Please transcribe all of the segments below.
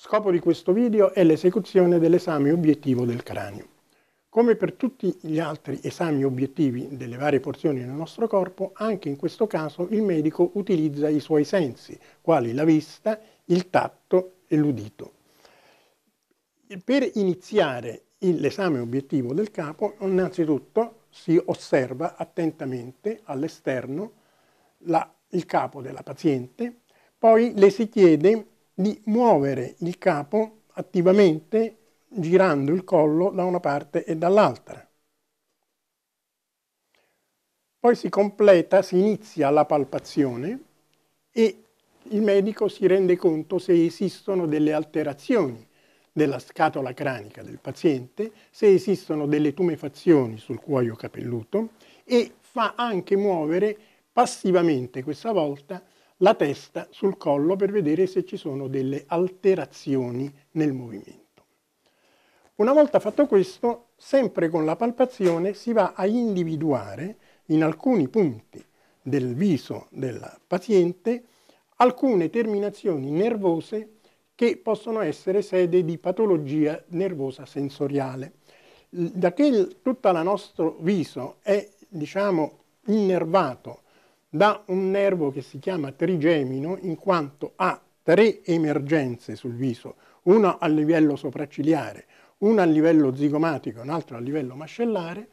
Scopo di questo video è l'esecuzione dell'esame obiettivo del cranio. Come per tutti gli altri esami obiettivi delle varie porzioni del nostro corpo, anche in questo caso il medico utilizza i suoi sensi, quali la vista, il tatto e l'udito. Per iniziare l'esame obiettivo del capo, innanzitutto si osserva attentamente all'esterno il capo della paziente, poi le si chiede di muovere il capo attivamente girando il collo da una parte e dall'altra. Poi si completa, si inizia la palpazione e il medico si rende conto se esistono delle alterazioni della scatola cranica del paziente, se esistono delle tumefazioni sul cuoio capelluto e fa anche muovere passivamente questa volta la testa sul collo per vedere se ci sono delle alterazioni nel movimento. Una volta fatto questo, sempre con la palpazione si va a individuare in alcuni punti del viso del paziente alcune terminazioni nervose che possono essere sede di patologia nervosa sensoriale. Da che tutto il nostro viso è, diciamo, innervato da un nervo che si chiama trigemino in quanto ha tre emergenze sul viso, una a livello sopraccigliare, una a livello zigomatico e un'altra a livello mascellare,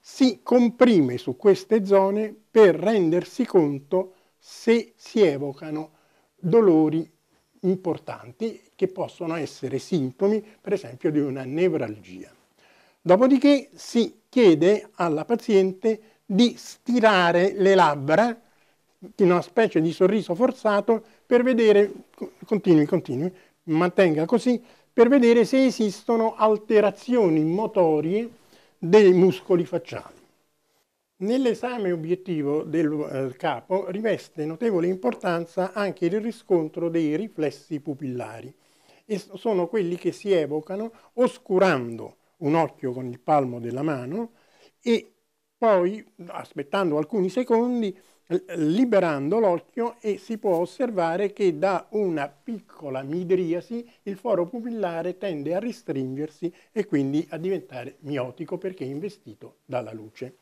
si comprime su queste zone per rendersi conto se si evocano dolori importanti che possono essere sintomi, per esempio, di una nevralgia. Dopodiché si chiede alla paziente di stirare le labbra in una specie di sorriso forzato per vedere, continui, continui, mantenga così, per vedere se esistono alterazioni motorie dei muscoli facciali. Nell'esame obiettivo del eh, capo riveste notevole importanza anche il riscontro dei riflessi pupillari e sono quelli che si evocano oscurando un occhio con il palmo della mano e poi aspettando alcuni secondi liberando l'occhio e si può osservare che da una piccola midriasi il foro pupillare tende a restringersi e quindi a diventare miotico perché investito dalla luce.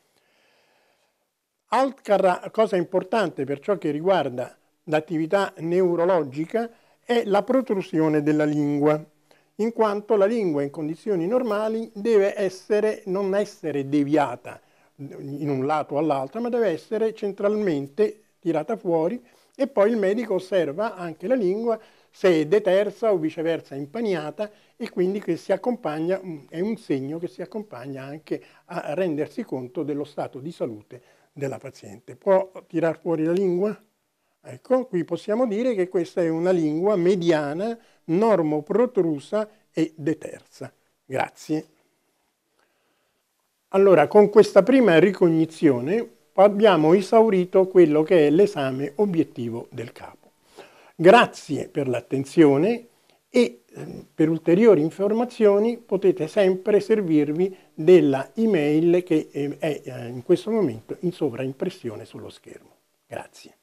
Altra cosa importante per ciò che riguarda l'attività neurologica è la protrusione della lingua, in quanto la lingua in condizioni normali deve essere, non essere deviata, in un lato o all'altro, ma deve essere centralmente tirata fuori e poi il medico osserva anche la lingua se è detersa o viceversa impaniata e quindi che si accompagna, mm, è un segno che si accompagna anche a rendersi conto dello stato di salute della paziente. Può tirar fuori la lingua? Ecco, qui possiamo dire che questa è una lingua mediana, normoprotrusa e detersa. Grazie. Allora, con questa prima ricognizione abbiamo esaurito quello che è l'esame obiettivo del capo. Grazie per l'attenzione e ehm, per ulteriori informazioni potete sempre servirvi della email che eh, è eh, in questo momento in sovraimpressione sullo schermo. Grazie.